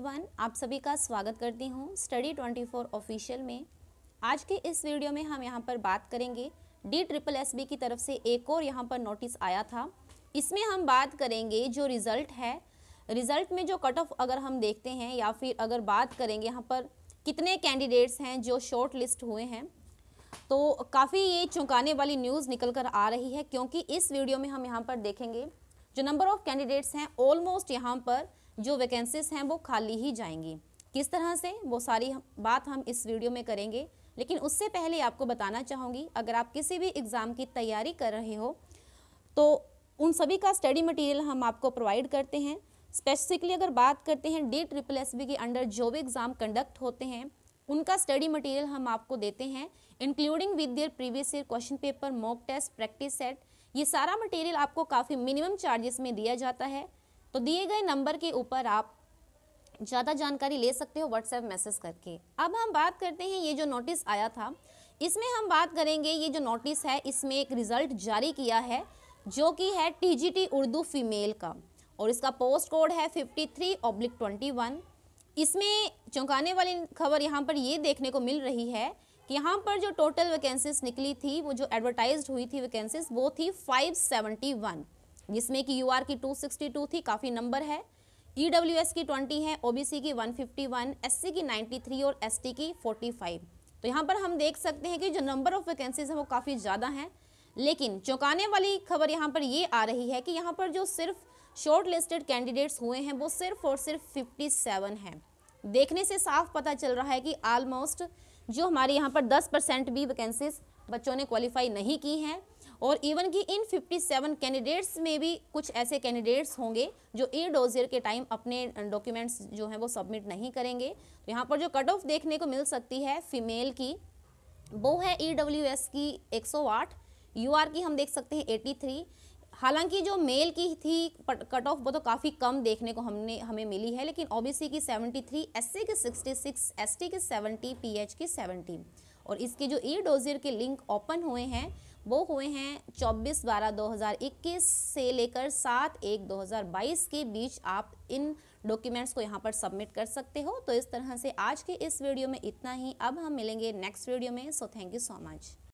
everyone आप सभी का स्वागत करती हूँ स्टडी 24 ऑफिशियल में आज के इस वीडियो में हम यहाँ पर बात करेंगे डी ट्रिपल एस बी की तरफ से एक और यहाँ पर नोटिस आया था इसमें हम बात करेंगे जो रिज़ल्ट है रिज़ल्ट में जो कट ऑफ अगर हम देखते हैं या फिर अगर बात करेंगे यहाँ पर कितने कैंडिडेट्स हैं जो शॉर्ट लिस्ट हुए हैं तो काफ़ी ये चौंकाने वाली न्यूज़ निकल कर आ रही है क्योंकि इस वीडियो में हम यहाँ पर देखेंगे जो नंबर ऑफ़ कैंडिडेट्स हैं ऑलमोस्ट यहाँ पर जो वैकेंसीज हैं वो खाली ही जाएंगी किस तरह से वो सारी बात हम इस वीडियो में करेंगे लेकिन उससे पहले आपको बताना चाहूँगी अगर आप किसी भी एग्ज़ाम की तैयारी कर रहे हो तो उन सभी का स्टडी मटेरियल हम आपको प्रोवाइड करते हैं स्पेसिफिकली अगर बात करते हैं डी ट्रिपल एस बी के अंडर जो भी एग्ज़ाम कंडक्ट होते हैं उनका स्टडी मटेरियल हम आपको देते हैं including with their previous year question paper mock test practice set ये सारा मटेरियल आपको काफ़ी मिनिमम चार्जेस में दिया जाता है तो दिए गए नंबर के ऊपर आप ज़्यादा जानकारी ले सकते हो व्हाट्सएप मैसेज करके अब हम बात करते हैं ये जो नोटिस आया था इसमें हम बात करेंगे ये जो नोटिस है इसमें एक रिज़ल्ट जारी किया है जो कि है टीजीटी उर्दू फीमेल का और इसका पोस्ट कोड है fifty three oblique twenty one इसमें चौंकाने वाली खबर यहाँ पर ये देखने को मिल रही है कि यहाँ पर जो टोटल वैकेंसीज निकली थी वो जो एडवर्टाइज हुई थी वैकेंसीज वो थी फाइव सेवेंटी वन जिसमें कि यूआर की 262 थी काफ़ी नंबर है ईडब्ल्यूएस e की 20 है ओबीसी की 151 एससी की 93 और एसटी की 45 तो यहाँ पर हम देख सकते हैं कि जो नंबर ऑफ वैकेंसीज है वो काफ़ी ज़्यादा हैं लेकिन चौंकाने वाली खबर यहाँ पर ये आ रही है कि यहाँ पर जो सिर्फ शॉर्ट लिस्टेड कैंडिडेट्स हुए हैं वो सिर्फ और सिर्फ फिफ्टी सेवन देखने से साफ पता चल रहा है कि आलमोस्ट जो हमारे यहाँ पर 10 परसेंट भी वैकेंसीज बच्चों ने क्वालिफाई नहीं की हैं और इवन कि इन 57 कैंडिडेट्स में भी कुछ ऐसे कैंडिडेट्स होंगे जो ई डोजियर के टाइम अपने डॉक्यूमेंट्स जो हैं वो सबमिट नहीं करेंगे तो यहाँ पर जो कट ऑफ देखने को मिल सकती है फीमेल की वो है ई e की एक सौ की हम देख सकते हैं 83 हालांकि जो मेल की थी कट ऑफ वो तो काफ़ी कम देखने को हमने हमें मिली है लेकिन ओबीसी की 73 सी की 66 एस की 70 पीएच की 70 और इसके जो ई डोजियर के लिंक ओपन हुए हैं वो हुए हैं 24 बारह 2021 से लेकर 7 एक 2022 के बीच आप इन डॉक्यूमेंट्स को यहाँ पर सबमिट कर सकते हो तो इस तरह से आज के इस वीडियो में इतना ही अब हम मिलेंगे नेक्स्ट वीडियो में so thank you so much